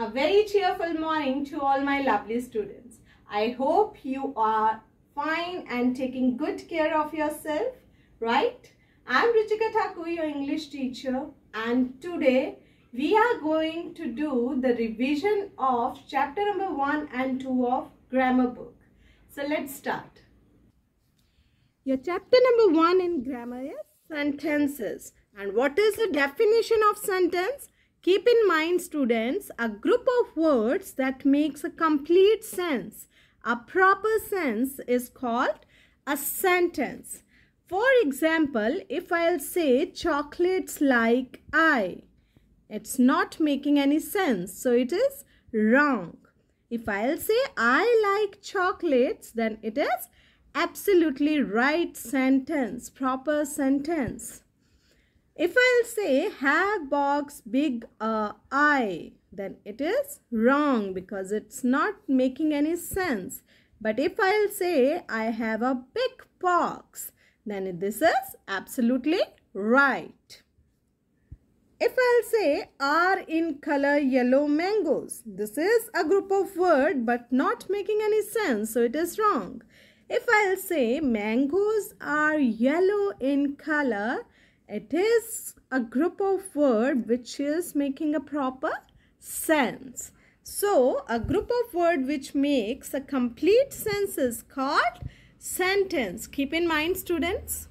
A very cheerful morning to all my lovely students. I hope you are fine and taking good care of yourself, right? I'm Ruchika Thakur, your English teacher and today we are going to do the revision of chapter number 1 and 2 of grammar book. So let's start. Your chapter number 1 in grammar is sentences. And what is the definition of sentence? Keep in mind students, a group of words that makes a complete sense, a proper sense is called a sentence. For example, if I'll say chocolates like I, it's not making any sense. So it is wrong. If I'll say I like chocolates, then it is absolutely right sentence, proper sentence. If I'll say have box big uh, eye, then it is wrong because it's not making any sense. But if I'll say I have a big box, then this is absolutely right. If I'll say are in color yellow mangoes, this is a group of word but not making any sense, so it is wrong. If I'll say mangoes are yellow in color, it is a group of word which is making a proper sense. So, a group of word which makes a complete sense is called sentence. Keep in mind students.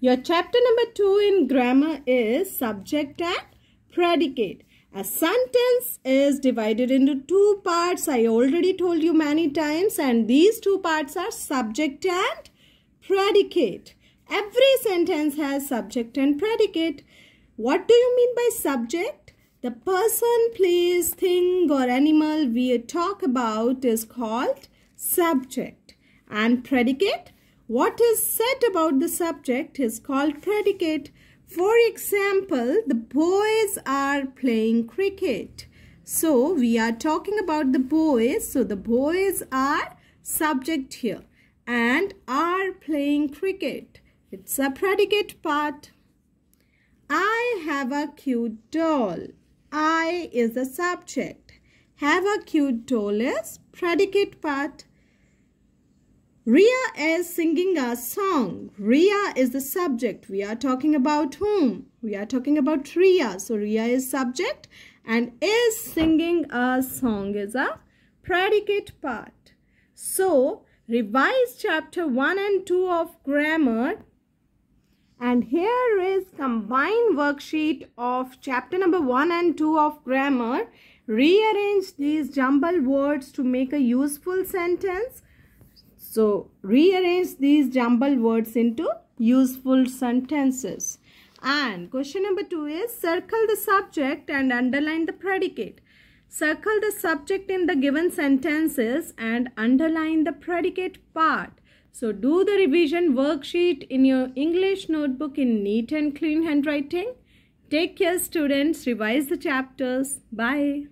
Your chapter number 2 in grammar is subject and predicate. A sentence is divided into two parts. I already told you many times and these two parts are subject and predicate. Every sentence has subject and predicate. What do you mean by subject? The person, place, thing or animal we talk about is called subject. And predicate? What is said about the subject is called predicate. For example, the boys are playing cricket. So, we are talking about the boys. So, the boys are subject here and are playing cricket. It's a predicate part. I have a cute doll. I is the subject. Have a cute doll is predicate part. Ria is singing a song. Ria is the subject. We are talking about whom? We are talking about Ria. So Ria is subject and is singing a song is a predicate part. So revise chapter 1 and 2 of grammar and here is combined worksheet of chapter number 1 and 2 of grammar. Rearrange these jumbled words to make a useful sentence. So, rearrange these jumbled words into useful sentences. And question number 2 is circle the subject and underline the predicate. Circle the subject in the given sentences and underline the predicate part. So do the revision worksheet in your English notebook in neat and clean handwriting. Take care students. Revise the chapters. Bye.